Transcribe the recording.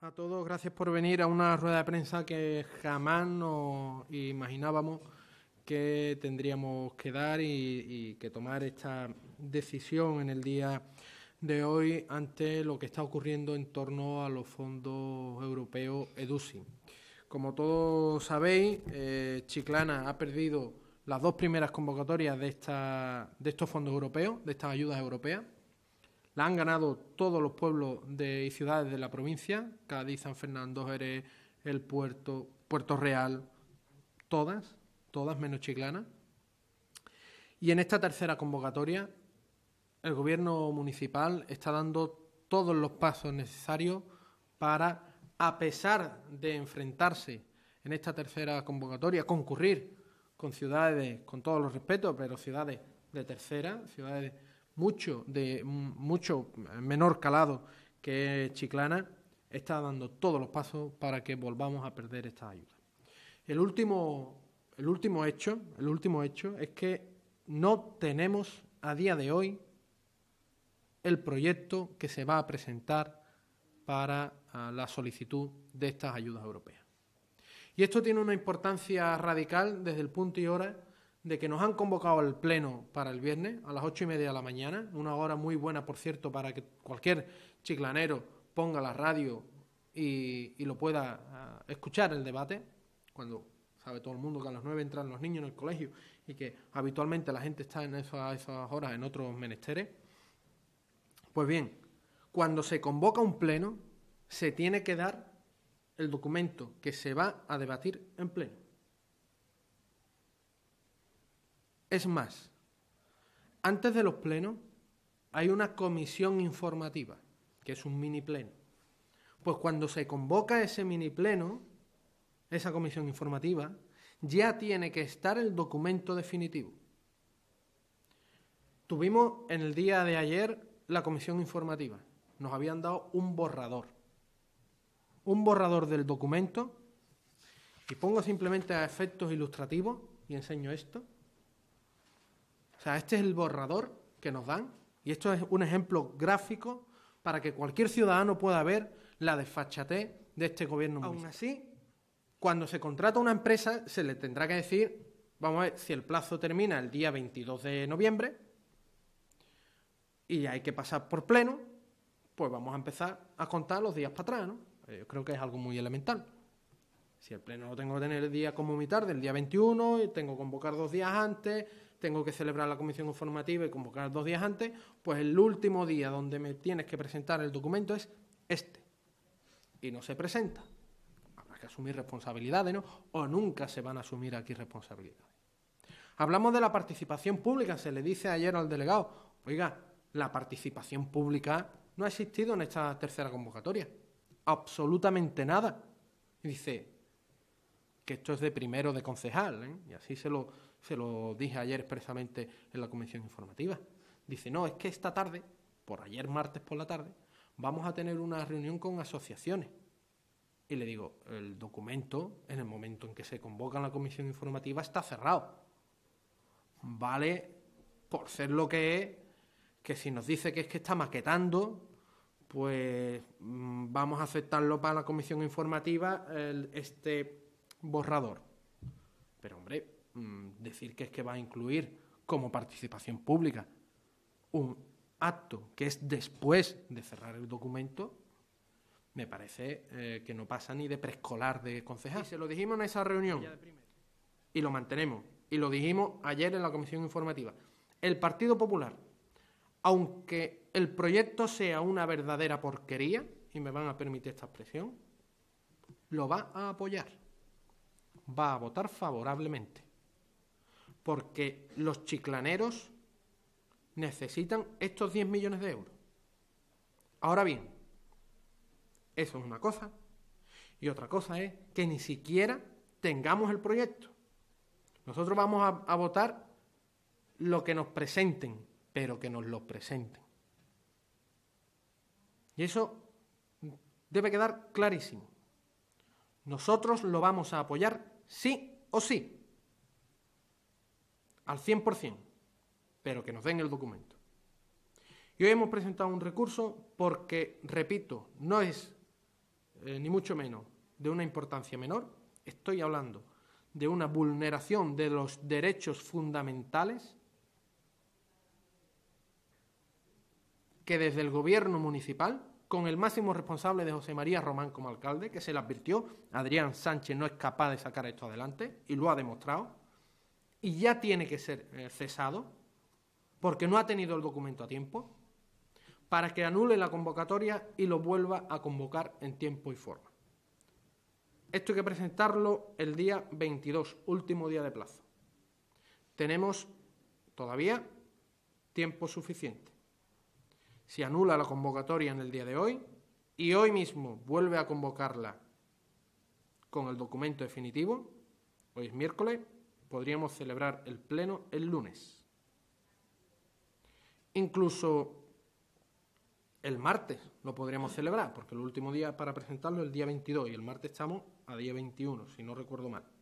A todos, gracias por venir a una rueda de prensa que jamás nos imaginábamos que tendríamos que dar y, que tomar esta decisión en el día de hoy ante lo que está ocurriendo en torno a los fondos europeos EDUSI. Como todos sabéis, eh, Chiclana ha perdido las dos primeras convocatorias de, esta, de estos fondos europeos, de estas ayudas europeas. La han ganado todos los pueblos y ciudades de la provincia, Cádiz, San Fernando, Jerez, El Puerto, Puerto Real, todas, todas menos Chiclana. Y en esta tercera convocatoria, el gobierno municipal está dando todos los pasos necesarios para, a pesar de enfrentarse en esta tercera convocatoria, concurrir con ciudades, con todos los respetos, pero ciudades de tercera, ciudades mucho, de mucho menor calado que Chiclana, está dando todos los pasos para que volvamos a perder esta ayuda. El último, hecho, el último hecho es que no tenemos a día de hoy el proyecto que se va a presentar para ah, la solicitud de estas ayudas europeas. Y esto tiene una importancia radical desde el punto y hora de que nos han convocado al pleno para el viernes a las ocho y media de la mañana, una hora muy buena, por cierto, para que cualquier chiclanero ponga la radio y, lo pueda ah, escuchar el debate, cuando sabe todo el mundo que a las nueve entran los niños en el colegio y que habitualmente la gente está en esas, esas horas en otros menesteres. Pues bien, cuando se convoca un pleno, se tiene que dar el documento que se va a debatir en pleno. Es más, antes de los plenos hay una comisión informativa, que es un mini pleno. Pues cuando se convoca ese mini pleno, esa comisión informativa, ya tiene que estar el documento definitivo. Tuvimos en el día de ayer la comisión informativa. Nos habían dado un borrador. Un borrador del documento. Y pongo simplemente a efectos ilustrativos y enseño esto. O sea, este es el borrador que nos dan y esto es un ejemplo gráfico para que cualquier ciudadano pueda ver la desfachatez de este gobierno. Aún así, cuando se contrata una empresa, se le tendrá que decir, vamos a ver, si el plazo termina el día 22 de noviembre y hay que pasar por pleno, pues vamos a empezar a contar los días para atrás, ¿no? Eh, yo creo que es algo muy elemental. Si el pleno lo tengo que tener el día como mi tarde, el día 21, y tengo que convocar dos días antes, tengo que celebrar la comisión informativa y convocar dos días antes, pues el último día donde me tienes que presentar el documento es este. Y no se presenta. Habrá que asumir responsabilidades, ¿no? O nunca se van a asumir aquí responsabilidades. Hablamos de la participación pública, se le dice ayer al delegado, oiga, la participación pública no ha existido en esta tercera convocatoria. Absolutamente nada. Y dice, que esto es de primero de concejal, ¿eh? y así se lo, se lo dije ayer expresamente en la comisión informativa. Dice, no, es que esta tarde, por ayer martes por la tarde, vamos a tener una reunión con asociaciones. Y le digo, el documento, en el momento en que se convoca en la comisión informativa, está cerrado. Vale, por ser lo que es, que si nos dice que es que está maquetando, pues mm, vamos a aceptarlo para la comisión informativa este borrador. Pero hombre, Mm, decir que es que va a incluir como participación pública un acto que es después de cerrar el documento, me parece eh, que no pasa ni de preescolar de concejal. Y se lo dijimos en esa reunión y lo mantenemos. Y lo dijimos ayer en la comisión informativa. El Partido Popular, aunque el proyecto sea una verdadera porquería, y me van a permitir esta expresión, lo va a apoyar. Va a votar favorablemente porque los chiclaneros necesitan estos 10 millones de euros. Ahora bien, eso es una cosa. Y otra cosa es que ni siquiera tengamos el proyecto. Nosotros vamos a, a votar lo que nos presenten, pero que nos lo presenten. Y eso debe quedar clarísimo. Nosotros lo vamos a apoyar sí o sí al 100%, pero que nos den el documento. Y hoy hemos presentado un recurso porque, repito, no es eh, ni mucho menos de una importancia menor, estoy hablando de una vulneración de los derechos fundamentales que desde el gobierno municipal, con el máximo responsable de José María Román como alcalde, que se le advirtió, Adrián Sánchez no es capaz de sacar esto adelante y lo ha demostrado, y ya tiene que ser eh, cesado porque no ha tenido el documento a tiempo, para que anule la convocatoria y lo vuelva a convocar en tiempo y forma. Esto hay que presentarlo el día 22, último día de plazo. Tenemos todavía tiempo suficiente. Si anula la convocatoria en el día de hoy y hoy mismo vuelve a convocarla con el documento definitivo, hoy es miércoles, podríamos celebrar el pleno el lunes. Incluso el martes lo podríamos celebrar, porque el último día para presentarlo es el día 22 y el martes estamos a día 21, si no recuerdo mal.